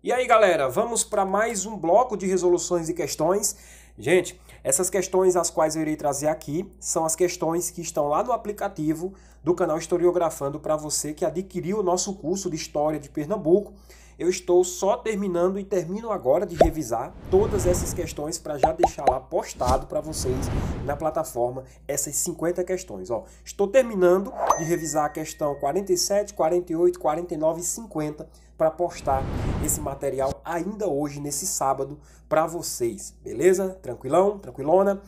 E aí, galera, vamos para mais um bloco de resoluções e questões. Gente, essas questões as quais eu irei trazer aqui são as questões que estão lá no aplicativo do canal Historiografando para você que adquiriu o nosso curso de História de Pernambuco. Eu estou só terminando e termino agora de revisar todas essas questões para já deixar lá postado para vocês na plataforma essas 50 questões. Ó, estou terminando de revisar a questão 47, 48, 49 e 50 para postar esse material ainda hoje, nesse sábado, para vocês, beleza? tranquilão, tranquilona,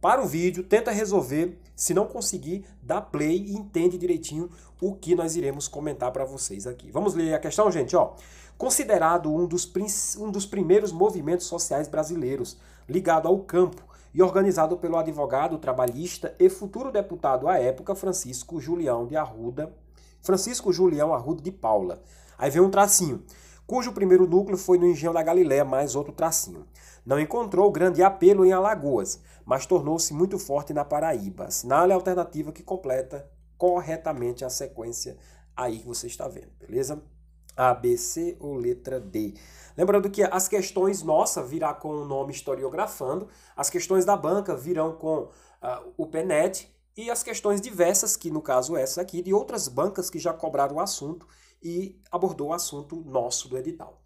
para o vídeo, tenta resolver. Se não conseguir, dá play e entende direitinho o que nós iremos comentar para vocês aqui. Vamos ler a questão, gente? Ó, considerado um dos, um dos primeiros movimentos sociais brasileiros, ligado ao campo e organizado pelo advogado trabalhista e futuro deputado à época, Francisco Julião de Arruda, Francisco Julião Arruda de Paula. Aí vem um tracinho, cujo primeiro núcleo foi no Engenho da Galileia, mais outro tracinho. Não encontrou grande apelo em Alagoas, mas tornou-se muito forte na Paraíba. Assinale a alternativa que completa corretamente a sequência aí que você está vendo, beleza? A, B, C ou letra D. Lembrando que as questões nossa virá com o nome historiografando, as questões da banca virão com uh, o PNET e as questões diversas, que no caso essa aqui, de outras bancas que já cobraram o assunto e abordou o assunto nosso do edital.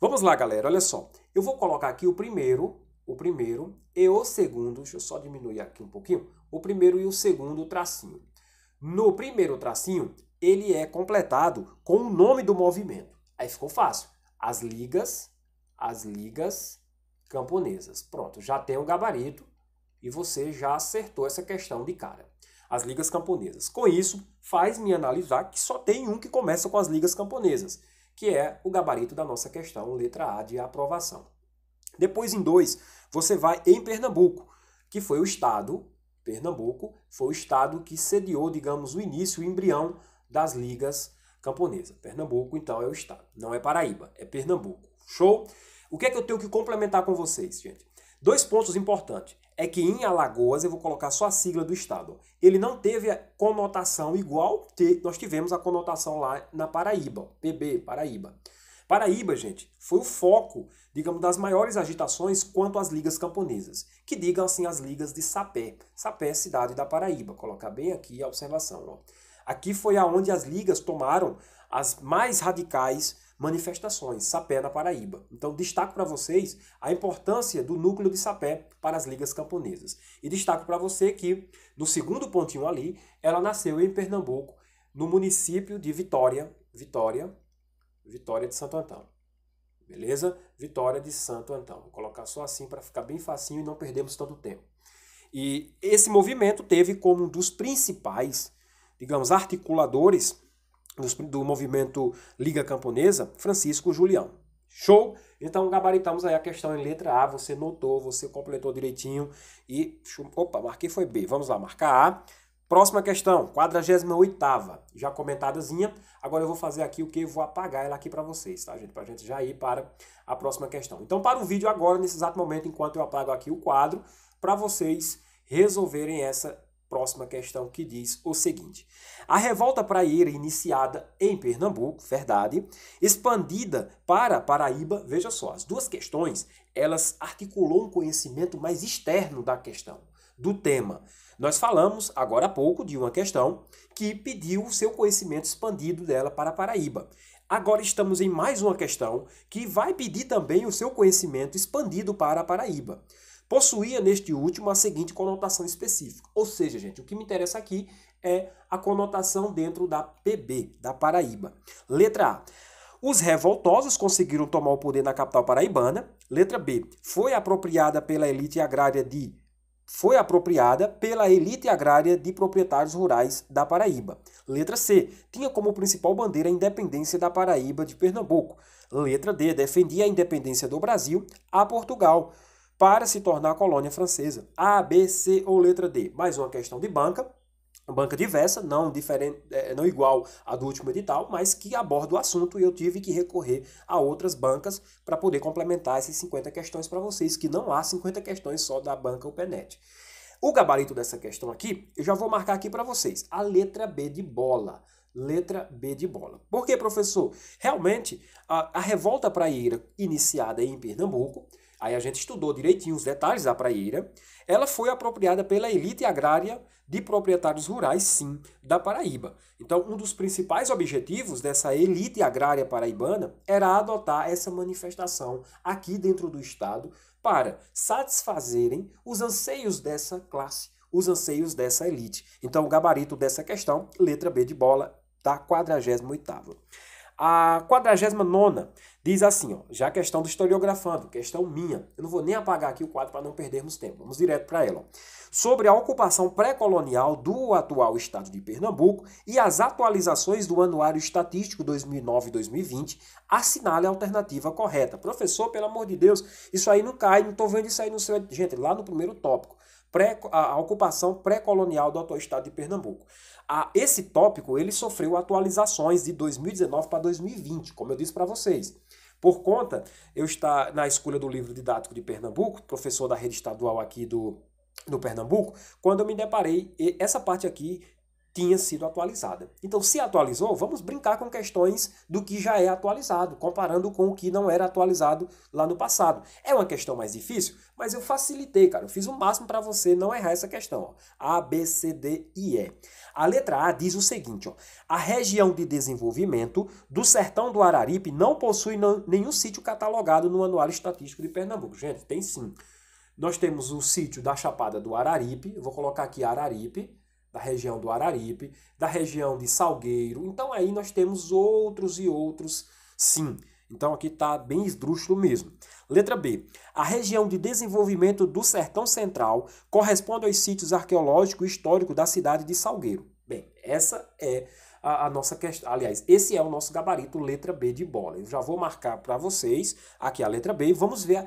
Vamos lá, galera, olha só. Eu vou colocar aqui o primeiro, o primeiro e o segundo, deixa eu só diminuir aqui um pouquinho, o primeiro e o segundo tracinho. No primeiro tracinho, ele é completado com o nome do movimento. Aí ficou fácil. As ligas, as ligas camponesas. Pronto, já tem o gabarito e você já acertou essa questão de cara. As ligas camponesas. Com isso, faz me analisar que só tem um que começa com as ligas camponesas que é o gabarito da nossa questão, letra A de aprovação. Depois, em 2, você vai em Pernambuco, que foi o estado, Pernambuco, foi o estado que sediou, digamos, o início, o embrião das ligas camponesas. Pernambuco, então, é o estado. Não é Paraíba, é Pernambuco. Show? O que é que eu tenho que complementar com vocês, gente? Dois pontos importantes é que em Alagoas, eu vou colocar só a sigla do estado, ele não teve a conotação igual que nós tivemos a conotação lá na Paraíba, PB, Paraíba. Paraíba, gente, foi o foco, digamos, das maiores agitações quanto às ligas camponesas, que digam assim as ligas de Sapé. Sapé é cidade da Paraíba, colocar bem aqui a observação. Ó. Aqui foi aonde as ligas tomaram as mais radicais manifestações, Sapé na Paraíba. Então, destaco para vocês a importância do núcleo de Sapé para as ligas camponesas. E destaco para você que, no segundo pontinho ali, ela nasceu em Pernambuco, no município de Vitória, Vitória, Vitória de Santo Antão. Beleza? Vitória de Santo Antão. Vou colocar só assim para ficar bem facinho e não perdermos tanto tempo. E esse movimento teve como um dos principais, digamos, articuladores do, movimento Liga Camponesa, Francisco Julião. Show? Então gabaritamos aí a questão em letra A, você notou, você completou direitinho e opa, marquei foi B. Vamos lá, marcar A. Próxima questão, 48ª, já comentadazinha. Agora eu vou fazer aqui o que? Vou apagar ela aqui para vocês, tá, gente? Para a gente já ir para a próxima questão. Então, para o vídeo agora, nesse exato momento, enquanto eu apago aqui o quadro, para vocês resolverem essa Próxima questão que diz o seguinte: A revolta praieira iniciada em Pernambuco, verdade, expandida para Paraíba, veja só, as duas questões, elas articulam um conhecimento mais externo da questão, do tema. Nós falamos agora há pouco de uma questão que pediu o seu conhecimento expandido dela para Paraíba. Agora estamos em mais uma questão que vai pedir também o seu conhecimento expandido para Paraíba possuía neste último a seguinte conotação específica. Ou seja, gente, o que me interessa aqui é a conotação dentro da PB, da Paraíba. Letra A. Os revoltosos conseguiram tomar o poder na capital paraibana. Letra B. Foi apropriada pela elite agrária de foi apropriada pela elite agrária de proprietários rurais da Paraíba. Letra C. Tinha como principal bandeira a independência da Paraíba de Pernambuco. Letra D. Defendia a independência do Brasil a Portugal para se tornar colônia francesa. A, B, C ou letra D? Mais uma questão de banca, banca diversa, não, diferente, é, não igual à do último edital, mas que aborda o assunto e eu tive que recorrer a outras bancas para poder complementar essas 50 questões para vocês, que não há 50 questões só da banca UPNET. O gabarito dessa questão aqui, eu já vou marcar aqui para vocês, a letra B de bola. Letra B de bola. Por quê, professor? Realmente, a, a revolta praieira iniciada em Pernambuco Aí a gente estudou direitinho os detalhes da praieira. Ela foi apropriada pela elite agrária de proprietários rurais, sim, da Paraíba. Então, um dos principais objetivos dessa elite agrária paraibana era adotar essa manifestação aqui dentro do Estado para satisfazerem os anseios dessa classe, os anseios dessa elite. Então, o gabarito dessa questão, letra B de bola, da 48 a 49 diz assim, ó, já a questão do historiografando, questão minha. Eu não vou nem apagar aqui o quadro para não perdermos tempo. Vamos direto para ela. Ó. Sobre a ocupação pré-colonial do atual estado de Pernambuco e as atualizações do Anuário Estatístico 2009-2020, assinale a alternativa correta. Professor, pelo amor de Deus, isso aí não cai, não estou vendo isso aí no seu... Gente, lá no primeiro tópico. Pré, a, a ocupação pré-colonial do atual estado de Pernambuco a, esse tópico ele sofreu atualizações de 2019 para 2020, como eu disse para vocês. Por conta, eu estar na escolha do livro didático de Pernambuco, professor da rede estadual aqui do, do Pernambuco, quando eu me deparei, essa parte aqui tinha sido atualizada. Então, se atualizou, vamos brincar com questões do que já é atualizado, comparando com o que não era atualizado lá no passado. É uma questão mais difícil, mas eu facilitei, cara. Eu fiz o máximo para você não errar essa questão. Ó. A, B, C, D e E. A letra A diz o seguinte: ó, a região de desenvolvimento do sertão do Araripe não possui nenhum sítio catalogado no Anuário Estatístico de Pernambuco. Gente, tem sim. Nós temos o sítio da Chapada do Araripe, vou colocar aqui Araripe da região do Araripe, da região de Salgueiro. Então aí nós temos outros e outros, sim. Então aqui está bem esdrúxulo mesmo. Letra B. A região de desenvolvimento do Sertão Central corresponde aos sítios arqueológico e histórico da cidade de Salgueiro. Bem, essa é a, a, nossa questão. Aliás, esse é o nosso gabarito letra B de bola. Eu já vou marcar para vocês aqui a letra B. Vamos ver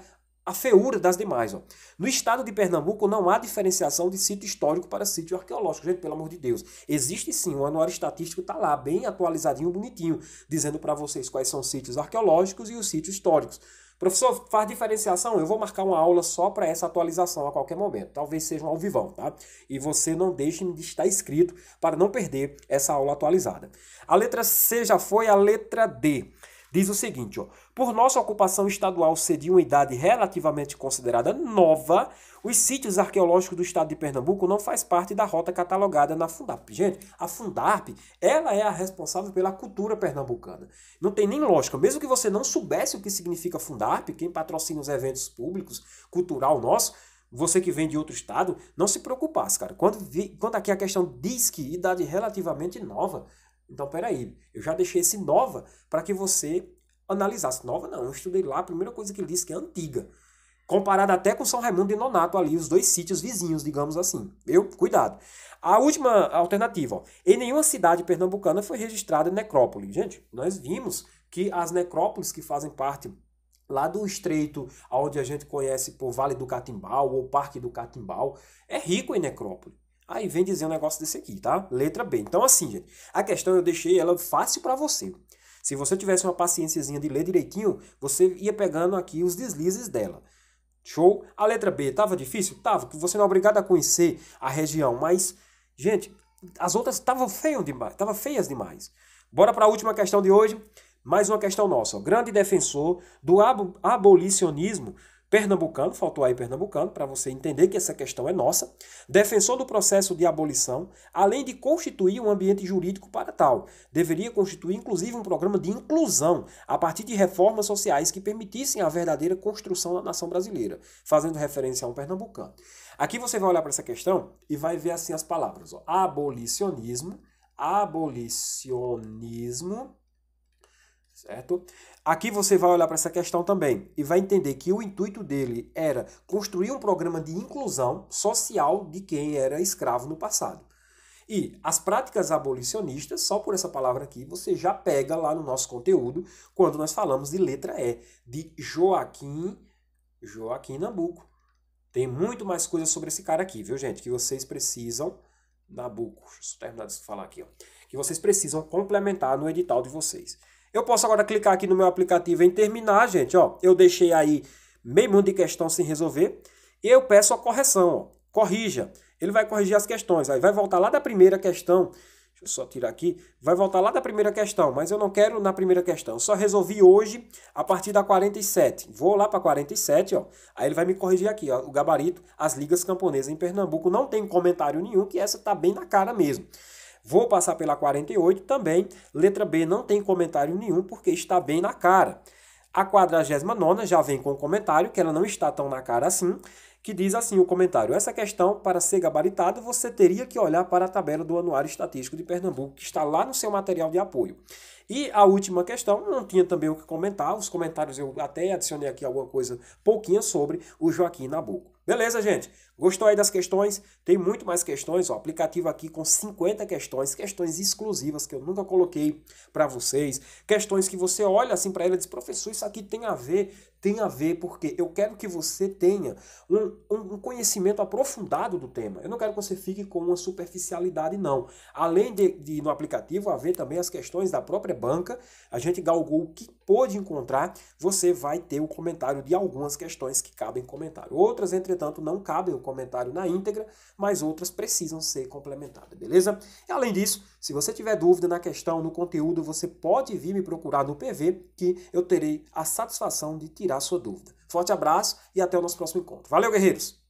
a feiura das demais. Ó. No estado de Pernambuco não há diferenciação de sítio histórico para sítio arqueológico, gente, pelo amor de Deus. Existe sim, o anuário estatístico está lá, bem atualizadinho, bonitinho, dizendo para vocês quais são os sítios arqueológicos e os sítios históricos. Professor, faz diferenciação? Eu vou marcar uma aula só para essa atualização a qualquer momento. Talvez seja um ao vivão, tá? E você não deixe de estar inscrito para não perder essa aula atualizada. A letra C já foi a letra D. Diz o seguinte, ó, por nossa ocupação estadual ser de uma idade relativamente considerada nova, os sítios arqueológicos do estado de Pernambuco não faz parte da rota catalogada na Fundarp. Gente, a Fundarp, ela é a responsável pela cultura pernambucana. Não tem nem lógica, mesmo que você não soubesse o que significa Fundarp, quem patrocina os eventos públicos, cultural nosso, você que vem de outro estado, não se preocupasse, cara. Quando, vi, quando aqui a questão diz que idade relativamente nova, então, peraí, eu já deixei esse nova para que você analisasse. Nova não, eu estudei lá, a primeira coisa que ele disse que é antiga. Comparado até com São Raimundo e Nonato ali, os dois sítios vizinhos, digamos assim. Eu, cuidado. A última alternativa, ó. em nenhuma cidade pernambucana foi registrada necrópole. Gente, nós vimos que as necrópolis que fazem parte lá do estreito, onde a gente conhece por Vale do Catimbau ou Parque do Catimbau, é rico em necrópole. Aí vem dizer um negócio desse aqui, tá? Letra B. Então, assim, gente, a questão eu deixei ela fácil para você. Se você tivesse uma paciênciazinha de ler direitinho, você ia pegando aqui os deslizes dela. Show? A letra B estava difícil? Tava, porque você não é obrigado a conhecer a região, mas, gente, as outras estavam feias demais. feias demais. Bora para a última questão de hoje. Mais uma questão nossa. O grande defensor do ab abolicionismo pernambucano, faltou aí pernambucano, para você entender que essa questão é nossa, defensor do processo de abolição, além de constituir um ambiente jurídico para tal, deveria constituir inclusive um programa de inclusão a partir de reformas sociais que permitissem a verdadeira construção da nação brasileira, fazendo referência a um pernambucano. Aqui você vai olhar para essa questão e vai ver assim as palavras: ó, abolicionismo, abolicionismo certo? Aqui você vai olhar para essa questão também e vai entender que o intuito dele era construir um programa de inclusão social de quem era escravo no passado. E as práticas abolicionistas, só por essa palavra aqui, você já pega lá no nosso conteúdo quando nós falamos de letra E, de Joaquim, Joaquim Nabuco. Tem muito mais coisa sobre esse cara aqui, viu, gente? Que vocês precisam. Nabuco, deixa eu terminar de falar aqui, ó. Que vocês precisam complementar no edital de vocês. Eu posso agora clicar aqui no meu aplicativo em terminar, gente. Ó, eu deixei aí meio mundo de questão sem resolver. e Eu peço a correção, ó, corrija. Ele vai corrigir as questões. Aí vai voltar lá da primeira questão. Deixa eu só tirar aqui. Vai voltar lá da primeira questão, mas eu não quero na primeira questão. Eu só resolvi hoje a partir da 47. Vou lá para 47, ó. Aí ele vai me corrigir aqui, ó, o gabarito, as ligas camponesas em Pernambuco. Não tem comentário nenhum, que essa está bem na cara mesmo. Vou passar pela 48 também. Letra B não tem comentário nenhum porque está bem na cara. A 49 já vem com comentário, que ela não está tão na cara assim, que diz assim o comentário: Essa questão, para ser gabaritada, você teria que olhar para a tabela do Anuário Estatístico de Pernambuco, que está lá no seu material de apoio. E a última questão, não tinha também o que comentar, os comentários eu até adicionei aqui alguma coisa pouquinha sobre o Joaquim Nabuco. Beleza, gente? Gostou aí das questões? Tem muito mais questões, ó, aplicativo aqui com 50 questões, questões exclusivas que eu nunca coloquei para vocês, questões que você olha assim para ela e diz: "Professor, isso aqui tem a ver, tem a ver porque eu quero que você tenha um, um, conhecimento aprofundado do tema. Eu não quero que você fique com uma superficialidade, não. Além de, de no aplicativo haver também as questões da própria banca, a gente galgou o que pôde encontrar, você vai ter o comentário de algumas questões que cabem comentário. Outras, entretanto, não cabem o comentário comentário na íntegra, mas outras precisam ser complementadas, beleza? E além disso, se você tiver dúvida na questão, no conteúdo, você pode vir me procurar no PV, que eu terei a satisfação de tirar sua dúvida. Forte abraço e até o nosso próximo encontro. Valeu, guerreiros!